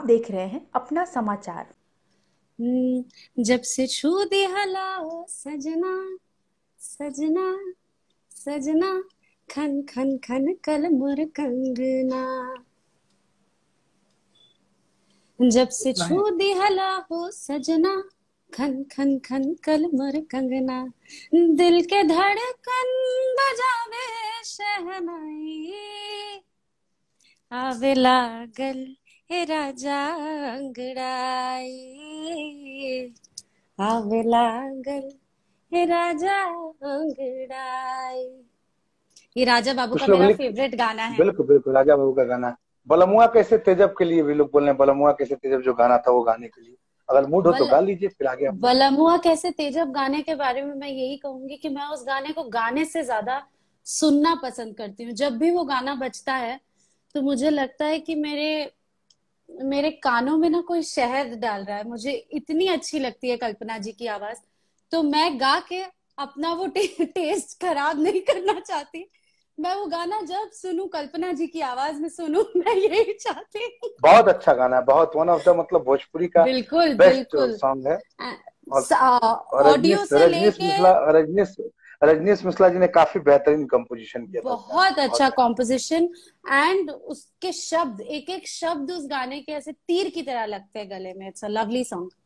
आप देख रहे हैं अपना समाचार हम्म, जब से छू दे हलाओ सजना सजना सजना खन खन खन कल मुर कंगना जब से छू दे हलाओ सजना खन खन खन कल मुर कंगना दिल के धड़कन बजावे शहनाई आवे लागल हे राजा अंगड़ाई आवे लागल हे राजा अंगड़ाई ये राजा बाबू का मेरा फेवरेट गाना है बिल्कुल बिल्कुल राजा बाबू का गाना बलमुआ कैसे तेजब के लिए भी लोग बोल रहे हैं बलमुआ कैसे तेजब जो गाना था वो गाने के लिए अगर मूड हो तो गा लीजिए फिर आगे बलमुआ कैसे तेजब गाने के बारे में मैं यही कहूंगी कि मैं उस गाने को गाने से ज्यादा सुनना पसंद करती हूँ जब भी वो गाना बजता है तो मुझे लगता है कि मेरे मेरे कानों में ना कोई शहद डाल रहा है मुझे इतनी अच्छी लगती है कल्पना जी की आवाज तो मैं गा के अपना वो टे, टेस्ट खराब नहीं करना चाहती मैं वो गाना जब सुनू कल्पना जी की आवाज में सुनू मैं यही चाहती बहुत अच्छा गाना है बहुत वन ऑफ द मतलब भोजपुरी का बिल्कुल बिल्कुल सॉन्ग है ऑडियो से लेके रजनीश रजनीश मिश्रा जी ने काफी बेहतरीन कंपोजिशन किया बहुत अच्छा कंपोजिशन एंड उसके शब्द एक एक शब्द उस गाने के ऐसे तीर की तरह लगते हैं गले में इट्स अ लवली सॉन्ग